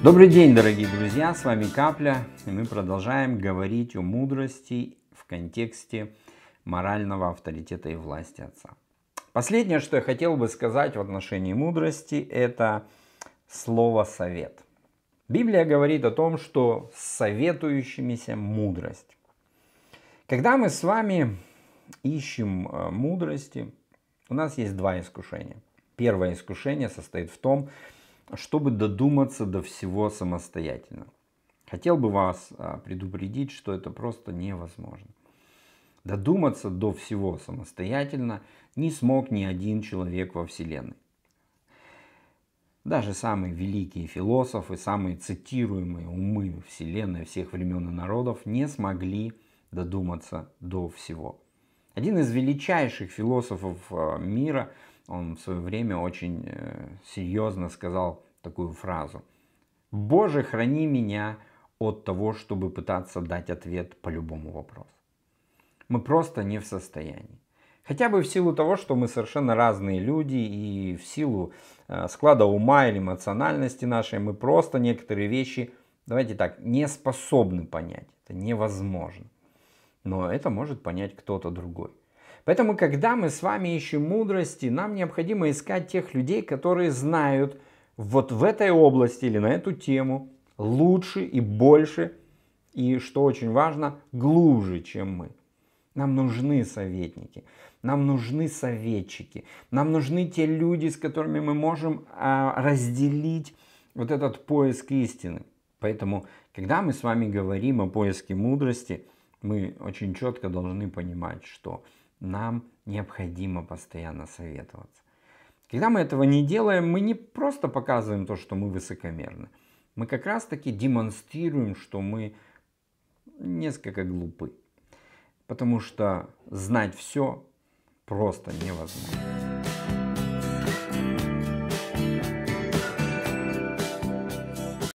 Добрый день, дорогие друзья! С вами Капля, и мы продолжаем говорить о мудрости в контексте морального авторитета и власти отца. Последнее, что я хотел бы сказать в отношении мудрости, это слово «совет». Библия говорит о том, что советующимися мудрость. Когда мы с вами ищем э, мудрости, у нас есть два искушения. Первое искушение состоит в том, что чтобы додуматься до всего самостоятельно. Хотел бы вас а, предупредить, что это просто невозможно. Додуматься до всего самостоятельно не смог ни один человек во Вселенной. Даже самые великие философы, самые цитируемые умы Вселенной всех времен и народов не смогли додуматься до всего. Один из величайших философов э, мира, он в свое время очень э, серьезно сказал такую фразу. «Боже, храни меня от того, чтобы пытаться дать ответ по любому вопросу». Мы просто не в состоянии. Хотя бы в силу того, что мы совершенно разные люди и в силу э, склада ума или эмоциональности нашей, мы просто некоторые вещи, давайте так, не способны понять. Это невозможно но это может понять кто-то другой. Поэтому, когда мы с вами ищем мудрости, нам необходимо искать тех людей, которые знают вот в этой области или на эту тему лучше и больше, и, что очень важно, глубже, чем мы. Нам нужны советники, нам нужны советчики, нам нужны те люди, с которыми мы можем а, разделить вот этот поиск истины. Поэтому, когда мы с вами говорим о поиске мудрости – мы очень четко должны понимать, что нам необходимо постоянно советоваться. Когда мы этого не делаем, мы не просто показываем то, что мы высокомерны. Мы как раз таки демонстрируем, что мы несколько глупы. Потому что знать все просто невозможно.